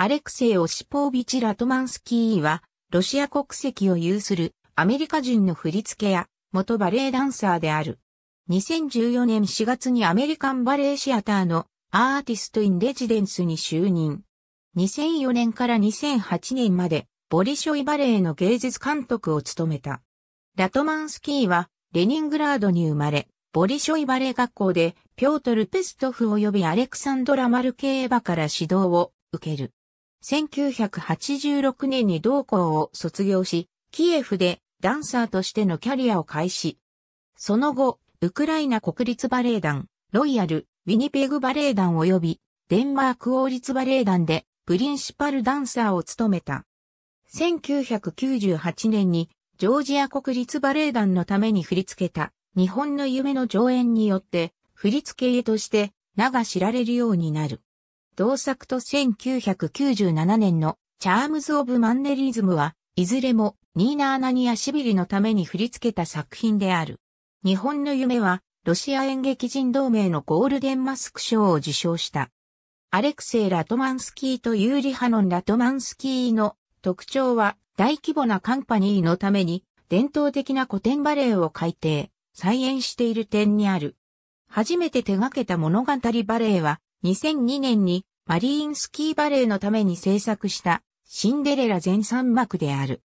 アレクセイ・オシポービチ・ラトマンスキーは、ロシア国籍を有するアメリカ人の振付や元バレエダンサーである。2014年4月にアメリカンバレエシアターのアーティスト・イン・レジデンスに就任。2004年から2008年までボリショイバレエの芸術監督を務めた。ラトマンスキーはレニングラードに生まれ、ボリショイバレエ学校でピョートル・ペストフ及びアレクサンドラ・マルケーバから指導を受ける。1986年に同校を卒業し、キエフでダンサーとしてのキャリアを開始。その後、ウクライナ国立バレエ団、ロイヤル、ウィニペグバレエ団及び、デンマーク王立バレエ団で、プリンシパルダンサーを務めた。1998年に、ジョージア国立バレエ団のために振り付けた、日本の夢の上演によって、振り付け家として、名が知られるようになる。同作と1997年のチャームズ・オブ・マンネリズムは、いずれもニーナ・アナニア・シビリのために振り付けた作品である。日本の夢は、ロシア演劇人同盟のゴールデンマスク賞を受賞した。アレクセイ・ラトマンスキーとユーリ・ハノン・ラトマンスキーの特徴は大規模なカンパニーのために伝統的な古典バレエを改定、再演している点にある。初めて手掛けた物語バレエは2002年にマリーンスキーバレーのために制作したシンデレラ全3幕である。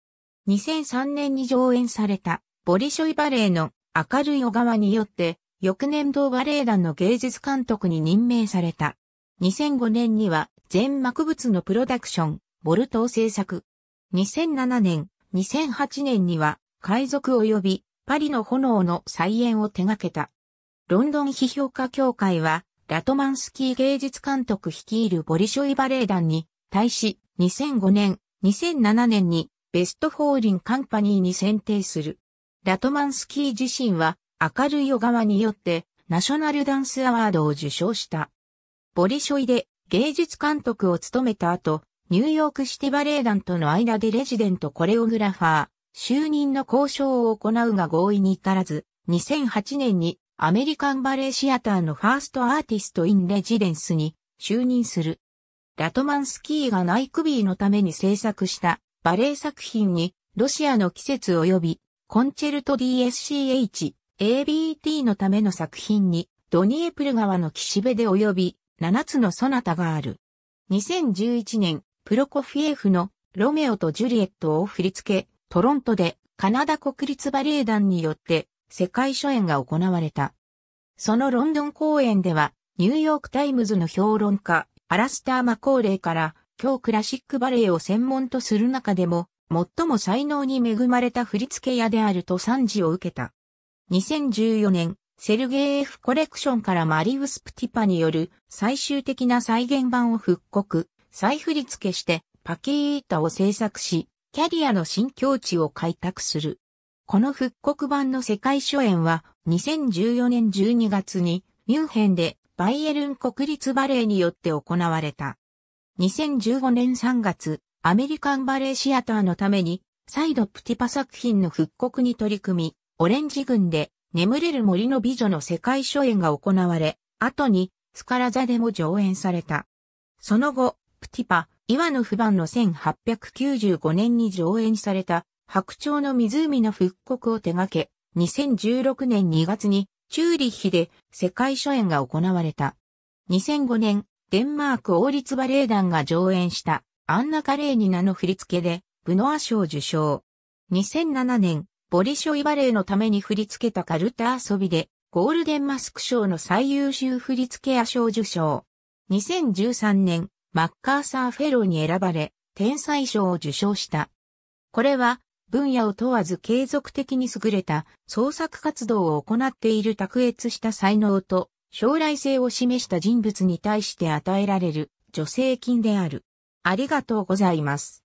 2003年に上演されたボリショイバレーの明るい小川によって翌年同バレエ団の芸術監督に任命された。2005年には全幕物のプロダクション、ボルトを制作。2007年、2008年には海賊及びパリの炎の再演を手掛けた。ロンドン批評家協会はラトマンスキー芸術監督率いるボリショイバレエ団に対し2005年、2007年にベストフォーリンカンパニーに選定する。ラトマンスキー自身は明るい小川によってナショナルダンスアワードを受賞した。ボリショイで芸術監督を務めた後、ニューヨークシティバレエ団との間でレジデントコレオグラファー、就任の交渉を行うが合意に至らず、2008年にアメリカンバレーシアターのファーストアーティストインレジデンスに就任する。ラトマンスキーがナイクビーのために制作したバレー作品にロシアの季節及びコンチェルト DSCH、ABT のための作品にドニエプル川の岸辺で及び7つのソナタがある。2011年、プロコフィエフのロメオとジュリエットを振り付け、トロントでカナダ国立バレエ団によって世界初演が行われた。そのロンドン公演では、ニューヨークタイムズの評論家、アラスター・マコーレーから、今日クラシックバレエを専門とする中でも、最も才能に恵まれた振付屋であると賛辞を受けた。2014年、セルゲーフ・コレクションからマリウス・プティパによる最終的な再現版を復刻、再振付してパキータを制作し、キャリアの新境地を開拓する。この復刻版の世界初演は2014年12月にミュンヘンでバイエルン国立バレエによって行われた。2015年3月、アメリカンバレーシアターのために再度プティパ作品の復刻に取り組み、オレンジ軍で眠れる森の美女の世界初演が行われ、後にスカラ座でも上演された。その後、プティパ、岩の不番の1895年に上演された白鳥の湖の復刻を手掛け、2016年2月にチューリッヒで世界初演が行われた。2005年、デンマーク王立バレエ団が上演したアンナ・カレーニナの振り付けでブノア賞受賞。2007年、ボリショイバレエのために振り付けたカルタ遊びでゴールデンマスク賞の最優秀振り付け屋賞受賞。2013年、マッカーサーフェローに選ばれ、天才賞を受賞した。これは分野を問わず継続的に優れた創作活動を行っている卓越した才能と将来性を示した人物に対して与えられる助成金である。ありがとうございます。